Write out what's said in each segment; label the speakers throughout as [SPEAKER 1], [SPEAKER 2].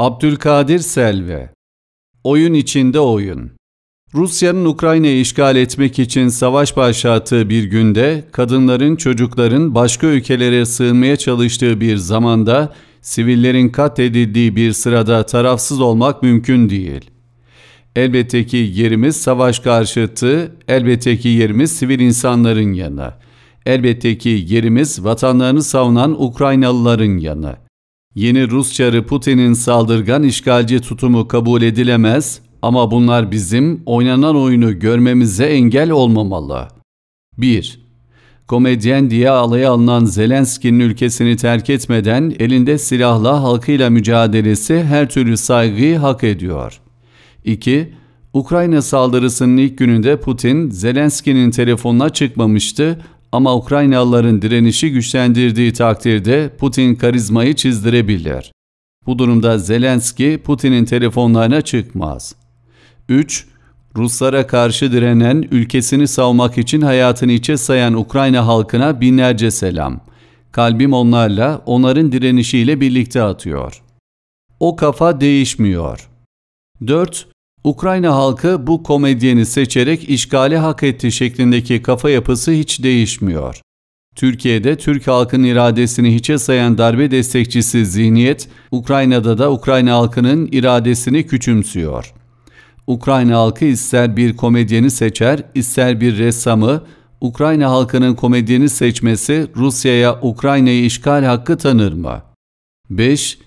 [SPEAKER 1] Abdülkadir Selve Oyun içinde oyun Rusya'nın Ukrayna'yı işgal etmek için savaş başlattığı bir günde, kadınların, çocukların başka ülkelere sığınmaya çalıştığı bir zamanda, sivillerin katledildiği bir sırada tarafsız olmak mümkün değil. Elbette ki yerimiz savaş karşıtı, elbette ki yerimiz sivil insanların yanı. Elbette ki yerimiz vatanlarını savunan Ukraynalıların yanı. Yeni Rus Putin'in saldırgan işgalci tutumu kabul edilemez ama bunlar bizim oynanan oyunu görmemize engel olmamalı. 1. Komedyen diye alaya alınan Zelenski'nin ülkesini terk etmeden elinde silahla halkıyla mücadelesi her türlü saygıyı hak ediyor. 2. Ukrayna saldırısının ilk gününde Putin, Zelenski'nin telefonuna çıkmamıştı ama Ukraynalıların direnişi güçlendirdiği takdirde Putin karizmayı çizdirebilir. Bu durumda Zelenski Putin'in telefonlarına çıkmaz. 3. Ruslara karşı direnen, ülkesini savmak için hayatını içe sayan Ukrayna halkına binlerce selam. Kalbim onlarla, onların direnişiyle birlikte atıyor. O kafa değişmiyor. 4. Ukrayna halkı bu komedyeni seçerek işgali hak etti şeklindeki kafa yapısı hiç değişmiyor. Türkiye'de Türk halkının iradesini hiçe sayan darbe destekçisi zihniyet, Ukrayna'da da Ukrayna halkının iradesini küçümsüyor. Ukrayna halkı ister bir komedyeni seçer, ister bir ressamı, Ukrayna halkının komedyeni seçmesi Rusya'ya Ukrayna'yı işgal hakkı tanır mı? 5.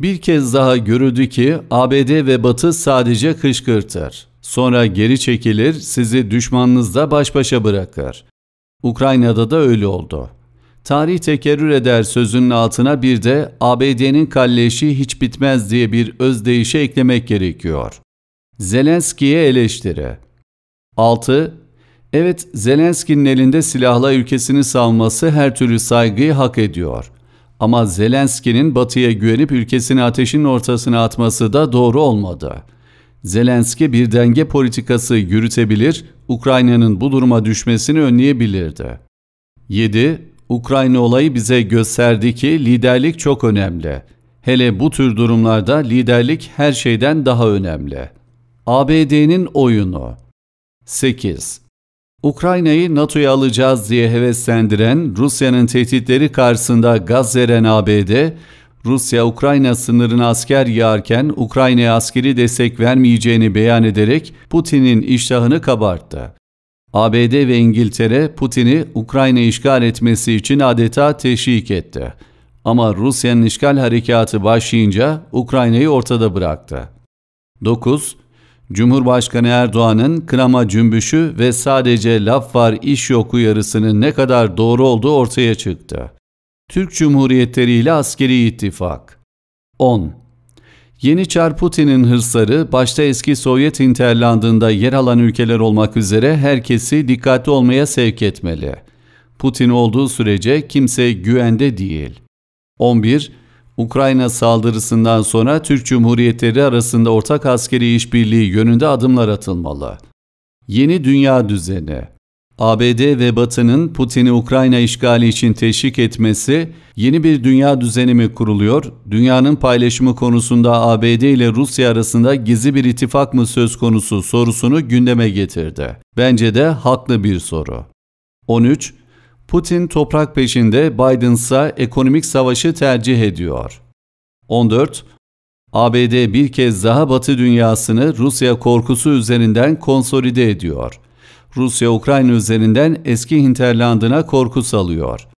[SPEAKER 1] Bir kez daha görüldü ki ABD ve Batı sadece kışkırtır. Sonra geri çekilir, sizi düşmanınızla baş başa bırakır. Ukrayna'da da öyle oldu. Tarih tekerrür eder sözünün altına bir de ABD'nin kalleşi hiç bitmez diye bir özdeyişe eklemek gerekiyor. Zelenski'ye eleştiri. 6. Evet Zelenski'nin elinde silahla ülkesini savması her türlü saygıyı hak ediyor. Ama Zelenski'nin batıya güvenip ülkesini ateşin ortasına atması da doğru olmadı. Zelenski bir denge politikası yürütebilir, Ukrayna'nın bu duruma düşmesini önleyebilirdi. 7. Ukrayna olayı bize gösterdi ki liderlik çok önemli. Hele bu tür durumlarda liderlik her şeyden daha önemli. ABD'nin oyunu 8. Ukrayna'yı NATO'ya alacağız diye heveslendiren Rusya'nın tehditleri karşısında gaz veren ABD, Rusya-Ukrayna sınırına asker yağarken Ukrayna'ya askeri destek vermeyeceğini beyan ederek Putin'in iştahını kabarttı. ABD ve İngiltere Putin'i Ukrayna işgal etmesi için adeta teşvik etti. Ama Rusya'nın işgal harekatı başlayınca Ukrayna'yı ortada bıraktı. 9. Cumhurbaşkanı Erdoğan'ın kınama cümbüşü ve sadece laf var iş yok uyarısının ne kadar doğru olduğu ortaya çıktı. Türk Cumhuriyetleri ile askeri ittifak. 10. Yeni Çar Putin'in hırsları başta eski Sovyet interlandında yer alan ülkeler olmak üzere herkesi dikkatli olmaya sevk etmeli. Putin olduğu sürece kimse güvende değil. 11. Ukrayna saldırısından sonra Türk Cumhuriyetleri arasında ortak askeri işbirliği yönünde adımlar atılmalı. Yeni dünya düzeni ABD ve Batı'nın Putin'i Ukrayna işgali için teşvik etmesi yeni bir dünya düzeni mi kuruluyor? Dünyanın paylaşımı konusunda ABD ile Rusya arasında gizli bir ittifak mı söz konusu sorusunu gündeme getirdi. Bence de haklı bir soru. 13. Putin toprak peşinde, Biden ise ekonomik savaşı tercih ediyor. 14. ABD bir kez daha Batı dünyasını Rusya korkusu üzerinden konsolide ediyor. Rusya Ukrayna üzerinden eski hinterlandına korku salıyor.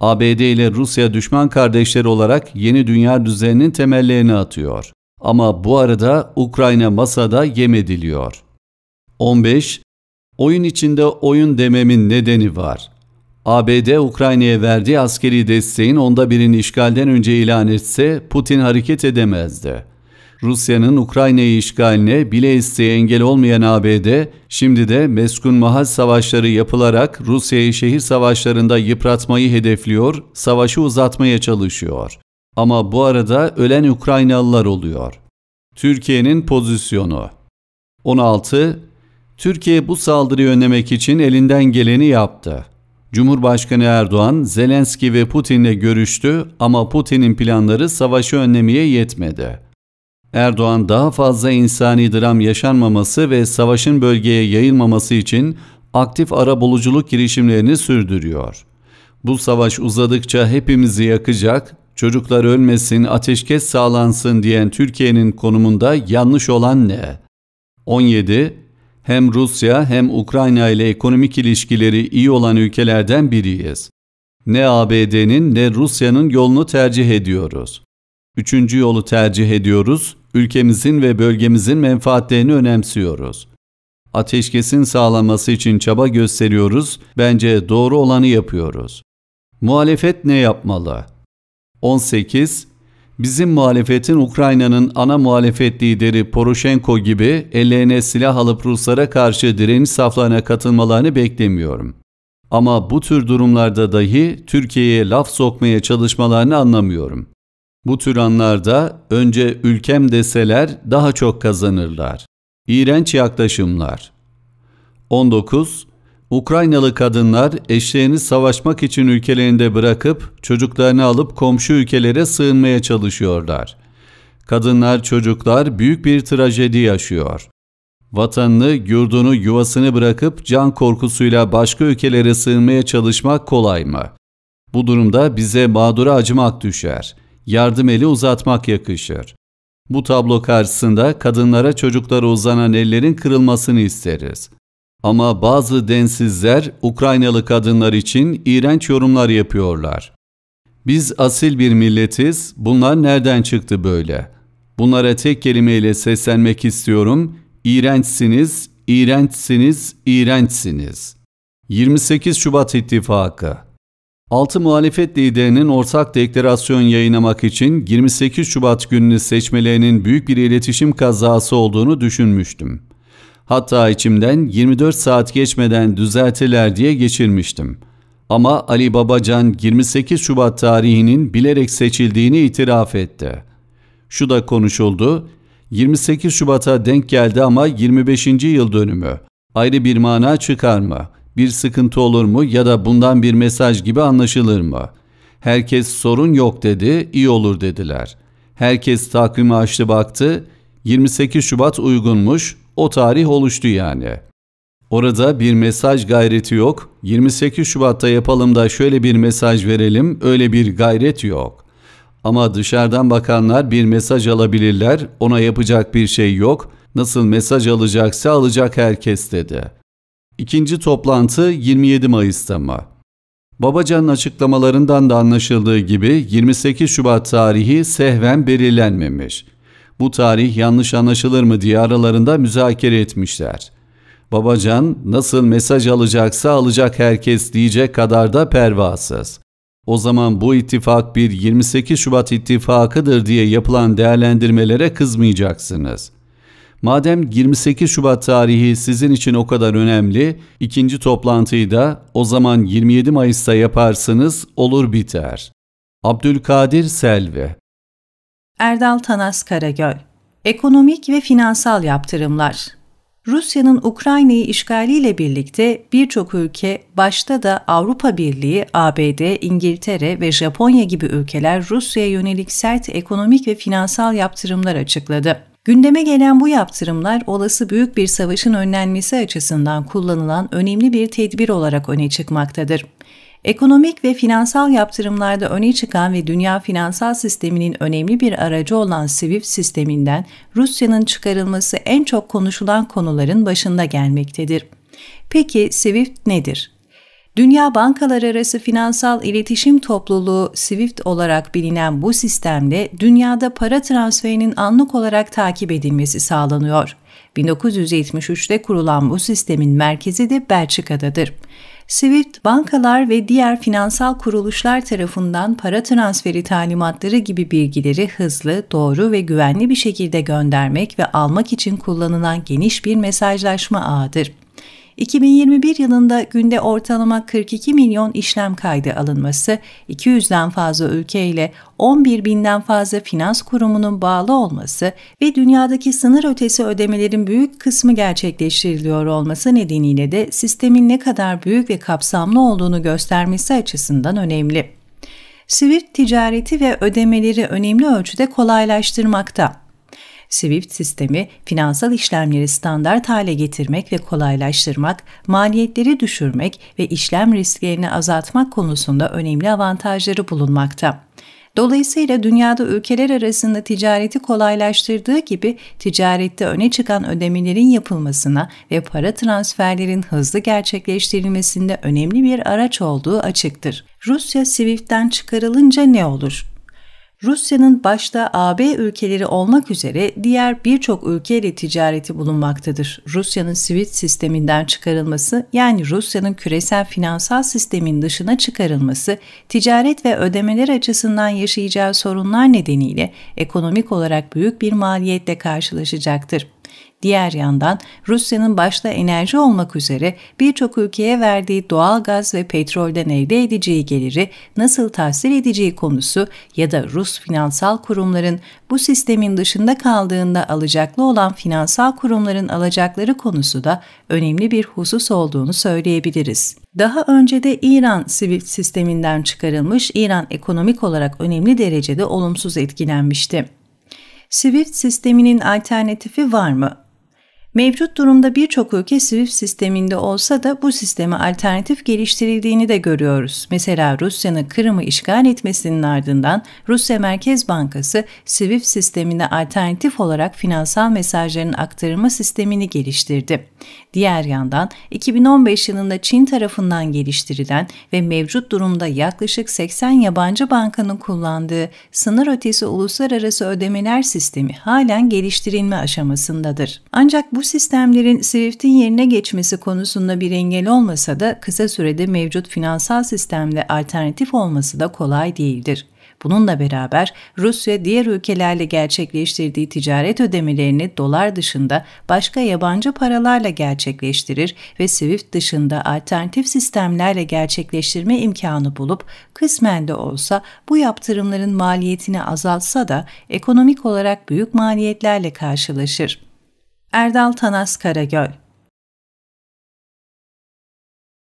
[SPEAKER 1] ABD ile Rusya düşman kardeşleri olarak yeni dünya düzeninin temellerini atıyor. Ama bu arada Ukrayna masada yem ediliyor. 15. Oyun içinde oyun dememin nedeni var. ABD Ukrayna'ya verdiği askeri desteğin onda birini işgalden önce ilan etse Putin hareket edemezdi. Rusya'nın Ukrayna'yı işgaline bile isteye engel olmayan ABD, şimdi de meskun mahal savaşları yapılarak Rusya'yı şehir savaşlarında yıpratmayı hedefliyor, savaşı uzatmaya çalışıyor. Ama bu arada ölen Ukraynalılar oluyor. Türkiye'nin pozisyonu 16. Türkiye bu saldırıyı önlemek için elinden geleni yaptı. Cumhurbaşkanı Erdoğan, Zelenski ve Putin'le görüştü ama Putin'in planları savaşı önlemeye yetmedi. Erdoğan daha fazla insani dram yaşanmaması ve savaşın bölgeye yayılmaması için aktif arabuluculuk girişimlerini sürdürüyor. Bu savaş uzadıkça hepimizi yakacak, çocuklar ölmesin, ateşkes sağlansın diyen Türkiye'nin konumunda yanlış olan ne? 17 hem Rusya hem Ukrayna ile ekonomik ilişkileri iyi olan ülkelerden biriyiz. Ne ABD'nin ne Rusya'nın yolunu tercih ediyoruz. Üçüncü yolu tercih ediyoruz, ülkemizin ve bölgemizin menfaatlerini önemsiyoruz. Ateşkesin sağlanması için çaba gösteriyoruz, bence doğru olanı yapıyoruz. Muhalefet ne yapmalı? 18 Bizim muhalefetin Ukrayna'nın ana muhalefet lideri Poroshenko gibi ellerine silah alıp Ruslara karşı direniş saflarına katılmalarını beklemiyorum. Ama bu tür durumlarda dahi Türkiye'ye laf sokmaya çalışmalarını anlamıyorum. Bu tür anlarda önce ülkem deseler daha çok kazanırlar. İğrenç yaklaşımlar. 19. Ukraynalı kadınlar eşlerini savaşmak için ülkelerinde bırakıp çocuklarını alıp komşu ülkelere sığınmaya çalışıyorlar. Kadınlar, çocuklar büyük bir trajedi yaşıyor. Vatanını, yurdunu, yuvasını bırakıp can korkusuyla başka ülkelere sığınmaya çalışmak kolay mı? Bu durumda bize mağdura acımak düşer. Yardım eli uzatmak yakışır. Bu tablo karşısında kadınlara çocuklara uzanan ellerin kırılmasını isteriz. Ama bazı densizler Ukraynalı kadınlar için iğrenç yorumlar yapıyorlar. Biz asil bir milletiz, bunlar nereden çıktı böyle? Bunlara tek kelimeyle seslenmek istiyorum. İğrençsiniz, iğrençsiniz, iğrençsiniz. 28 Şubat İttifakı Altı muhalefet liderinin ortak deklarasyon yayınlamak için 28 Şubat gününü seçmelerinin büyük bir iletişim kazası olduğunu düşünmüştüm. Hatta içimden 24 saat geçmeden düzeltiler diye geçirmiştim. Ama Ali Babacan 28 Şubat tarihinin bilerek seçildiğini itiraf etti. Şu da konuşuldu, 28 Şubat'a denk geldi ama 25. yıl dönümü. Ayrı bir mana çıkar mı? Bir sıkıntı olur mu ya da bundan bir mesaj gibi anlaşılır mı? Herkes sorun yok dedi, iyi olur dediler. Herkes takvimi açtı baktı, 28 Şubat uygunmuş, o tarih oluştu yani. Orada bir mesaj gayreti yok. 28 Şubat'ta yapalım da şöyle bir mesaj verelim. Öyle bir gayret yok. Ama dışarıdan bakanlar bir mesaj alabilirler. Ona yapacak bir şey yok. Nasıl mesaj alacaksa alacak herkes dedi. İkinci toplantı 27 Mayıs'ta mı? Babacan'ın açıklamalarından da anlaşıldığı gibi 28 Şubat tarihi sehven belirlenmemiş bu tarih yanlış anlaşılır mı diye aralarında müzakere etmişler. Babacan nasıl mesaj alacaksa alacak herkes diyecek kadar da pervasız. O zaman bu ittifak bir 28 Şubat ittifakıdır diye yapılan değerlendirmelere kızmayacaksınız. Madem 28 Şubat tarihi sizin için o kadar önemli, ikinci toplantıyı da o zaman 27 Mayıs'ta yaparsınız, olur biter. Abdülkadir Selvi
[SPEAKER 2] Erdal Tanas Karagöl Ekonomik ve finansal yaptırımlar Rusya'nın Ukrayna'yı işgaliyle birlikte birçok ülke, başta da Avrupa Birliği, ABD, İngiltere ve Japonya gibi ülkeler Rusya'ya yönelik sert ekonomik ve finansal yaptırımlar açıkladı. Gündeme gelen bu yaptırımlar olası büyük bir savaşın önlenmesi açısından kullanılan önemli bir tedbir olarak öne çıkmaktadır. Ekonomik ve finansal yaptırımlarda öne çıkan ve dünya finansal sisteminin önemli bir aracı olan SWIFT sisteminden Rusya'nın çıkarılması en çok konuşulan konuların başında gelmektedir. Peki SWIFT nedir? Dünya Bankalar Arası Finansal İletişim Topluluğu SWIFT olarak bilinen bu sistemde dünyada para transferinin anlık olarak takip edilmesi sağlanıyor. 1973'te kurulan bu sistemin merkezi de Belçika'dadır. SWIFT, bankalar ve diğer finansal kuruluşlar tarafından para transferi talimatları gibi bilgileri hızlı, doğru ve güvenli bir şekilde göndermek ve almak için kullanılan geniş bir mesajlaşma ağıdır. 2021 yılında günde ortalama 42 milyon işlem kaydı alınması, 200'den fazla ülke ile 11 binden fazla finans kurumunun bağlı olması ve dünyadaki sınır ötesi ödemelerin büyük kısmı gerçekleştiriliyor olması nedeniyle de sistemin ne kadar büyük ve kapsamlı olduğunu göstermesi açısından önemli. SWIFT ticareti ve ödemeleri önemli ölçüde kolaylaştırmakta. SWIFT sistemi finansal işlemleri standart hale getirmek ve kolaylaştırmak, maliyetleri düşürmek ve işlem risklerini azaltmak konusunda önemli avantajları bulunmakta. Dolayısıyla dünyada ülkeler arasında ticareti kolaylaştırdığı gibi ticarette öne çıkan ödemelerin yapılmasına ve para transferlerin hızlı gerçekleştirilmesinde önemli bir araç olduğu açıktır. Rusya SWIFT'ten çıkarılınca ne olur? Rusya'nın başta AB ülkeleri olmak üzere diğer birçok ülkeyle ticareti bulunmaktadır. Rusya'nın SWIFT sisteminden çıkarılması yani Rusya'nın küresel finansal sistemin dışına çıkarılması ticaret ve ödemeler açısından yaşayacağı sorunlar nedeniyle ekonomik olarak büyük bir maliyetle karşılaşacaktır. Diğer yandan Rusya'nın başta enerji olmak üzere birçok ülkeye verdiği doğal gaz ve petrolden elde edeceği geliri nasıl tahsil edeceği konusu ya da Rus finansal kurumların bu sistemin dışında kaldığında alacaklı olan finansal kurumların alacakları konusu da önemli bir husus olduğunu söyleyebiliriz. Daha önce de İran sivil sisteminden çıkarılmış İran ekonomik olarak önemli derecede olumsuz etkilenmişti. SWIFT sisteminin alternatifi var mı? Mevcut durumda birçok ülke SWIFT sisteminde olsa da bu sisteme alternatif geliştirildiğini de görüyoruz. Mesela Rusya'nın Kırım'ı işgal etmesinin ardından Rusya Merkez Bankası SWIFT sistemine alternatif olarak finansal mesajların aktarılma sistemini geliştirdi. Diğer yandan 2015 yılında Çin tarafından geliştirilen ve mevcut durumda yaklaşık 80 yabancı bankanın kullandığı sınır ötesi uluslararası ödemeler sistemi halen geliştirilme aşamasındadır. Ancak bu bu sistemlerin Swift'in yerine geçmesi konusunda bir engel olmasa da kısa sürede mevcut finansal sistemde alternatif olması da kolay değildir. Bununla beraber Rusya diğer ülkelerle gerçekleştirdiği ticaret ödemelerini dolar dışında başka yabancı paralarla gerçekleştirir ve Swift dışında alternatif sistemlerle gerçekleştirme imkanı bulup kısmen de olsa bu yaptırımların maliyetini azaltsa da ekonomik olarak büyük maliyetlerle karşılaşır. Erdal Tanas Karagöl